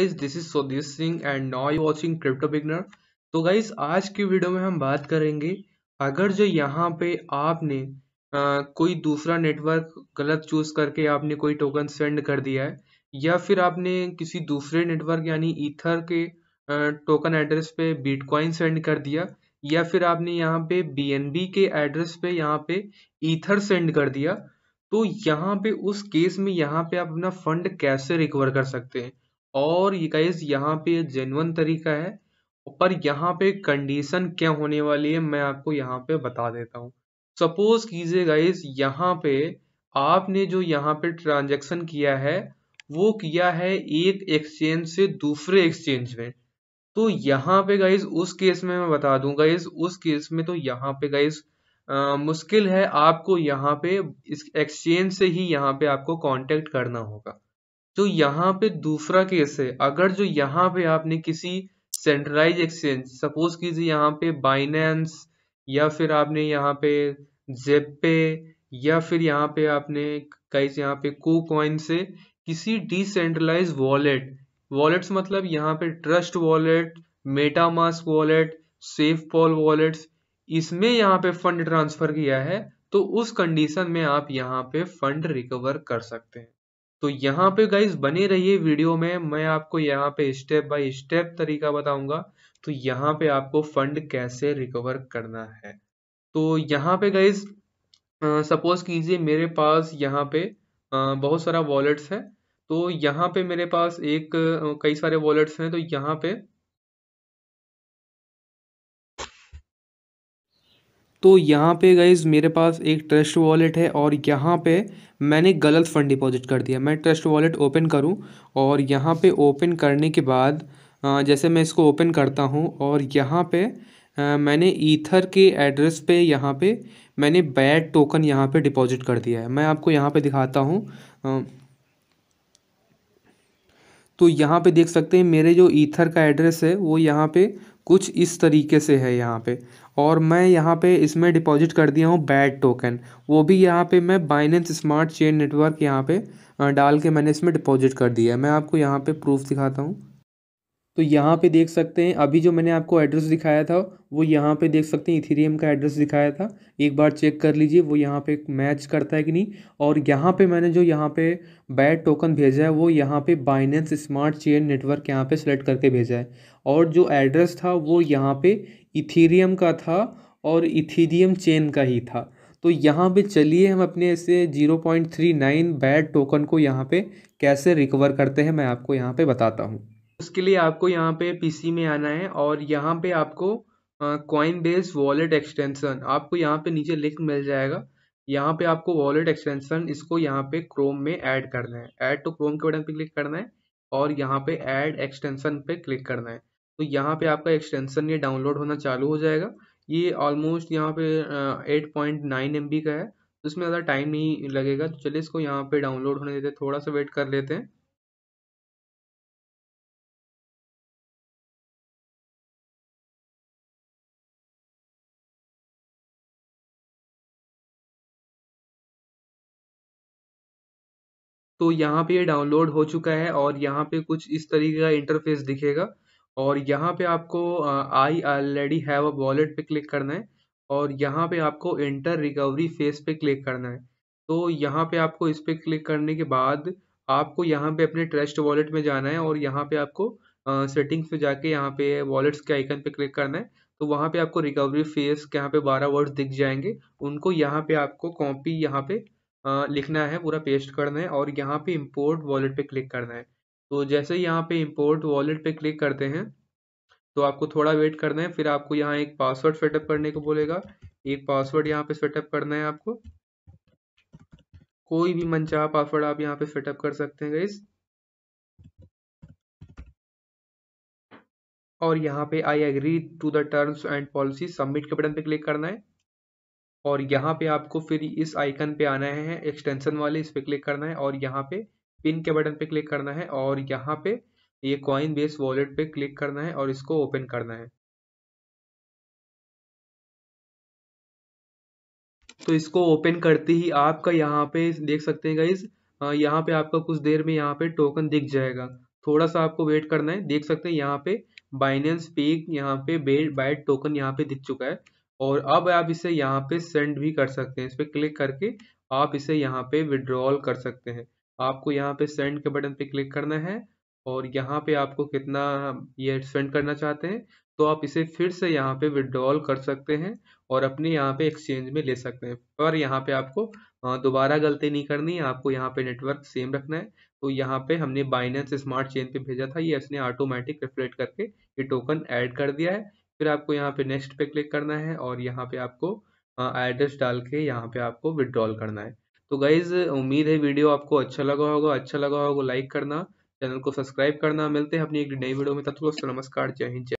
guys this is Sodeep Singh and now you watching crypto beginner तो guys आज की video में हम बात करेंगे अगर जो यहाँ पे आपने आ, कोई दूसरा नेटवर्क गलत चूज करके आपने कोई टोकन सेंड कर दिया है या फिर आपने किसी दूसरे नेटवर्क यानी ईथर के आ, टोकन एड्रेस पे बिटकॉइन सेंड कर दिया या फिर आपने यहाँ पे बी के एड्रेस पे यहाँ पे ईथर सेंड कर दिया तो यहाँ पे उस केस में यहाँ पे आप अपना फंड कैसे रिकवर कर सकते हैं और ये गाइस यहाँ पे जेनवन तरीका है पर यहाँ पे कंडीशन क्या होने वाली है मैं आपको यहाँ पे बता देता हूँ सपोज कीजिए गाइज यहाँ पे आपने जो यहाँ पे ट्रांजेक्शन किया है वो किया है एक एक्सचेंज से दूसरे एक्सचेंज में तो यहाँ पे गाइज उस केस में मैं बता दूंगा इस उस केस में तो यहाँ पे गाइज मुश्किल है आपको यहाँ पे इस एक्सचेंज से ही यहाँ पे आपको कॉन्टेक्ट करना होगा जो तो यहाँ पे दूसरा केस है अगर जो यहाँ पे आपने किसी सेंट्रलाइज एक्सचेंज सपोज कीजिए यहाँ पे बाइनेंस या फिर आपने यहाँ पे जेपे या फिर यहाँ पे आपने कई यहाँ पे को कॉइन से किसी डिसेंट्रलाइज वॉलेट वॉलेट्स मतलब यहाँ पे trust wallet MetaMask wallet SafePal wallets इसमें यहाँ पे फंड ट्रांसफर किया है तो उस कंडीशन में आप यहाँ पे फंड रिकवर कर सकते हैं तो यहाँ पे गाइज बने रहिए वीडियो में मैं आपको यहाँ पे स्टेप बाय स्टेप तरीका बताऊंगा तो यहाँ पे आपको फंड कैसे रिकवर करना है तो यहाँ पे गाइज सपोज कीजिए मेरे पास यहाँ पे आ, बहुत सारा वॉलेट्स है तो यहाँ पे मेरे पास एक कई सारे वॉलेट्स हैं तो यहाँ पे तो यहाँ पे गाइज़ मेरे पास एक ट्रस्ट वॉलेट है और यहाँ पे मैंने गलत फ़ंड डिपॉजिट कर दिया मैं ट्रस्ट वॉलेट ओपन करूँ और यहाँ पे ओपन करने के बाद जैसे मैं इसको ओपन करता हूँ और यहाँ पे मैंने ईथर के एड्रेस पे यहाँ पे मैंने बैड टोकन यहाँ पे डिपॉजिट कर दिया है मैं आपको यहाँ पे दिखाता हूँ तो यहाँ पे देख सकते हैं मेरे जो ईथर का एड्रेस है वो यहाँ पे कुछ इस तरीके से है यहाँ पे और मैं यहाँ पे इसमें डिपॉजिट कर दिया हूँ बैड टोकन वो भी यहाँ पे मैं बाइनेंस स्मार्ट चेन नेटवर्क यहाँ पे डाल के मैंने इसमें डिपॉजिट कर दिया है मैं आपको यहाँ पे प्रूफ दिखाता हूँ तो यहाँ पे देख सकते हैं अभी जो मैंने आपको एड्रेस दिखाया था वो यहाँ पे देख सकते हैं इथेरियम का एड्रेस दिखाया था एक बार चेक कर लीजिए वो यहाँ पे मैच करता है कि नहीं और यहाँ पे मैंने जो यहाँ पे बैड टोकन भेजा है वो यहाँ पे बाइनेंस स्मार्ट चेन नेटवर्क यहाँ पे सेलेक्ट करके भेजा है और जो एड्रेस था वो यहाँ पर इथीरियम का था और इथीरियम चेन का ही था तो यहाँ पे चलिए हम अपने ऐसे 0.39 बैड टोकन को यहाँ पे कैसे रिकवर करते हैं मैं आपको यहाँ पे बताता हूँ उसके लिए आपको यहाँ पे पीसी में आना है और यहाँ पे आपको कॉइन बेस वॉलेट एक्सटेंशन आपको यहाँ पे नीचे लिंक मिल जाएगा यहाँ पे आपको वॉलेट एक्सटेंशन इसको यहाँ पे क्रोम में ऐड करना है ऐड टू क्रोम के बटन पे क्लिक करना है और यहाँ पे ऐड एक्सटेंशन पे क्लिक करना है तो यहाँ पे आपका एक्सटेंशन ये डाउनलोड होना चालू हो जाएगा ये ऑलमोस्ट यहाँ पे eight point nine M B का है तो इसमें ज़्यादा टाइम नहीं लगेगा तो चलिए इसको यहाँ पे डाउनलोड होने देते थोड़ा सा वेट कर लेते हैं तो यहाँ पे ये डाउनलोड हो चुका है और यहाँ पे कुछ इस तरीके का इंटरफेस दिखेगा और यहाँ पे आपको I already have a wallet पे क्लिक करना है और यहाँ पे आपको इंटर रिकवरी फेस पे क्लिक करना है तो यहाँ पे आपको इस पर क्लिक करने के बाद आपको यहाँ पे अपने ट्रस्ट वॉलेट में जाना है और यहाँ पे आपको सेटिंग्स uh, पे जाके यहाँ पे वॉलेट्स के आइकन पे क्लिक करना है तो वहाँ पे आपको रिकवरी फेस के यहाँ पे बारह वर्ड्स दिख जाएंगे उनको यहाँ पे आपको कॉपी यहाँ पे लिखना है पूरा पेस्ट करना है और यहाँ पे इम्पोर्ट वॉलेट पे क्लिक करना है तो जैसे ही यहाँ पे इम्पोर्ट वॉलेट पे क्लिक करते हैं तो आपको थोड़ा वेट करना है फिर आपको यहाँ एक पासवर्ड सेटअप करने को बोलेगा एक पासवर्ड यहाँ पे सेटअप करना है आपको कोई भी मनचाह पासवर्ड आप यहाँ पे सेटअप कर सकते हैं गाइस और यहाँ पे I agree to the terms and policy submit के बटन पे क्लिक करना है और यहाँ पे आपको फिर इस आइकन पे आना है एक्सटेंशन वाले इस पर क्लिक करना है और यहाँ पे पिन के बटन पे क्लिक करना है और यहाँ पे ये कॉइन बेस वॉलेट पे क्लिक करना है और इसको ओपन करना है तो इसको ओपन करते ही आपका यहाँ पे देख सकते हैं गाइज यहाँ पे आपका कुछ देर में यहाँ पे टोकन दिख जाएगा थोड़ा सा आपको वेट करना है देख सकते हैं यहाँ पे बाइनेंस पे यहाँ पे बेड बाइट टोकन यहाँ पे दिख चुका है और अब आप इसे यहाँ पे सेंड भी कर सकते हैं इस पर क्लिक करके आप इसे यहाँ पे विड्रॉल कर सकते हैं आपको यहाँ पे सेंड के बटन पे क्लिक करना है और यहाँ पे आपको कितना ये सेंड करना चाहते हैं तो आप इसे फिर से यहाँ पे विड्रॉल कर सकते हैं और अपने यहाँ पे एक्सचेंज में ले सकते हैं पर यहाँ पे आपको दोबारा गलती नहीं करनी है आपको यहाँ पे नेटवर्क सेम रखना है तो यहाँ पे हमने बाइनेंस स्मार्ट चेन पे भेजा था ये इसने ऑटोमेटिक रिफ्लेक्ट करके ये टोकन ऐड कर दिया है फिर आपको यहाँ पे नेक्स्ट पे क्लिक करना है और यहाँ पे आपको एड्रेस डाल के यहाँ पे आपको विड्रॉल करना है तो गाइज उम्मीद है वीडियो आपको अच्छा लगा होगा अच्छा लगा होगा लाइक तो करना चैनल को सब्सक्राइब करना मिलते हैं अपनी एक नई वीडियो में तब तक नमस्कार जय हिंद